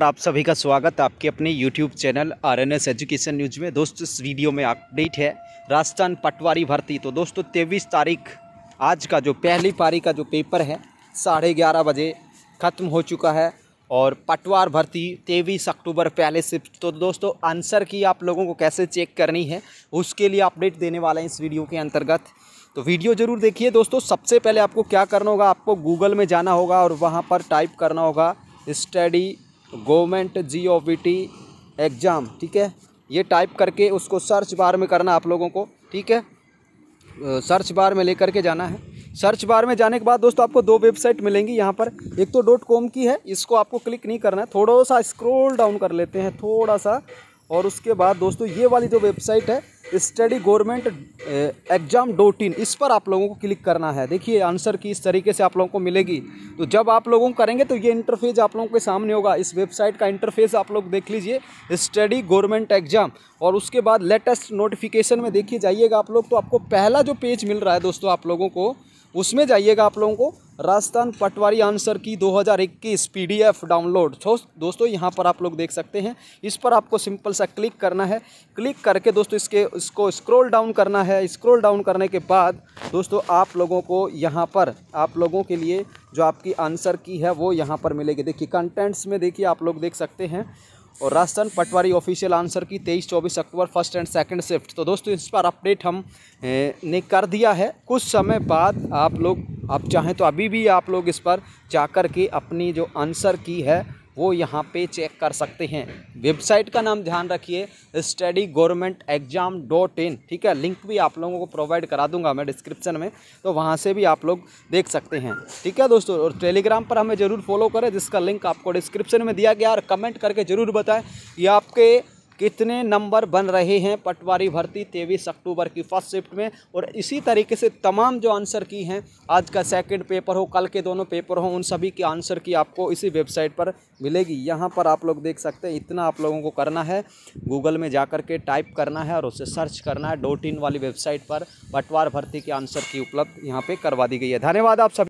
नमस्कार आप सभी का स्वागत है आपके अपने YouTube channel R N S education news में दोस्तों इस वीडियो में अपडेट है राजस्थान पटवारी भर्ती तो दोस्तों तेईस तारीख आज का जो पहली पारी का जो पेपर है साढ़े ग्यारह बजे ख़त्म हो चुका है और पटवार भर्ती तेईस अक्टूबर पहले से तो दोस्तों आंसर की आप लोगों को कैसे चेक करनी है उसके लिए अपडेट देने वाला है इस वीडियो के अंतर्गत तो वीडियो ज़रूर देखिए दोस्तों सबसे पहले आपको क्या करना होगा आपको गूगल में जाना होगा और वहाँ पर टाइप करना होगा study government G O B T exam ठीक है ये टाइप करके उसको सर्च बार में करना आप लोगों को ठीक है सर्च बार में लेकर के जाना है सर्च बार में जाने के बाद दोस्तों आपको दो वेबसाइट मिलेंगी यहाँ पर एक तो डॉट कॉम की है इसको आपको क्लिक नहीं करना है थोड़ा सा स्क्रोल डाउन कर लेते हैं थोड़ा सा और उसके बाद दोस्तों ये वाली जो वेबसाइट है study government exam dot in इस पर आप लोगों को क्लिक करना है देखिए आंसर की इस तरीके से आप लोगों को मिलेगी तो जब आप लोगों करेंगे तो ये इंटरफेस आप लोगों के सामने होगा इस वेबसाइट का इंटरफेस आप लोग देख लीजिए स्टडी गवर्नमेंट एग्जाम और उसके बाद लेटेस्ट नोटिफिकेशन में देखिए जाइएगा आप लोग तो आपको पहला जो पेज मिल रहा है दोस्तों आप लोगों को उसमें जाइएगा आप लोगों को राजस्थान पटवारी आंसर की 2021 पीडीएफ डाउनलोड दोस्तों यहाँ पर आप लोग देख सकते हैं इस पर आपको सिंपल सा क्लिक करना है क्लिक करके दोस्तों इसके इसको स्क्रॉल डाउन करना है स्क्रॉल डाउन करने के बाद दोस्तों आप लोगों को यहाँ पर आप लोगों के लिए जो आपकी आंसर की है वो यहाँ पर मिलेगी देखिए कंटेंट्स में देखिए आप लोग देख सकते हैं और राजस्थान पटवारी ऑफिशियल आंसर की तेईस चौबीस अक्टूबर फर्स्ट एंड सेकंड शिफ्ट तो दोस्तों इस पर अपडेट हम ने कर दिया है कुछ समय बाद आप लोग आप चाहें तो अभी भी आप लोग इस पर जाकर के अपनी जो आंसर की है वो यहाँ पे चेक कर सकते हैं वेबसाइट का नाम ध्यान रखिए study government exam dot in ठीक है लिंक भी आप लोगों को प्रोवाइड करा दूंगा मैं डिस्क्रिप्शन में तो वहाँ से भी आप लोग देख सकते हैं ठीक है दोस्तों और टेलीग्राम पर हमें ज़रूर फॉलो करें जिसका लिंक आपको डिस्क्रिप्शन में दिया गया और कमेंट करके ज़रूर बताएँ ये आपके कितने नंबर बन रहे हैं पटवारी भर्ती तेईस अक्टूबर की फर्स्ट शिफ्ट में और इसी तरीके से तमाम जो आंसर की हैं आज का सेकंड पेपर हो कल के दोनों पेपर हो उन सभी के आंसर की आपको इसी वेबसाइट पर मिलेगी यहाँ पर आप लोग देख सकते हैं इतना आप लोगों को करना है गूगल में जा कर के टाइप करना है और उसे सर्च करना है डॉट इन वाली वेबसाइट पर पटवार भर्ती के आंसर की उपलब्ध यहाँ पर करवा दी गई है धन्यवाद आप सभी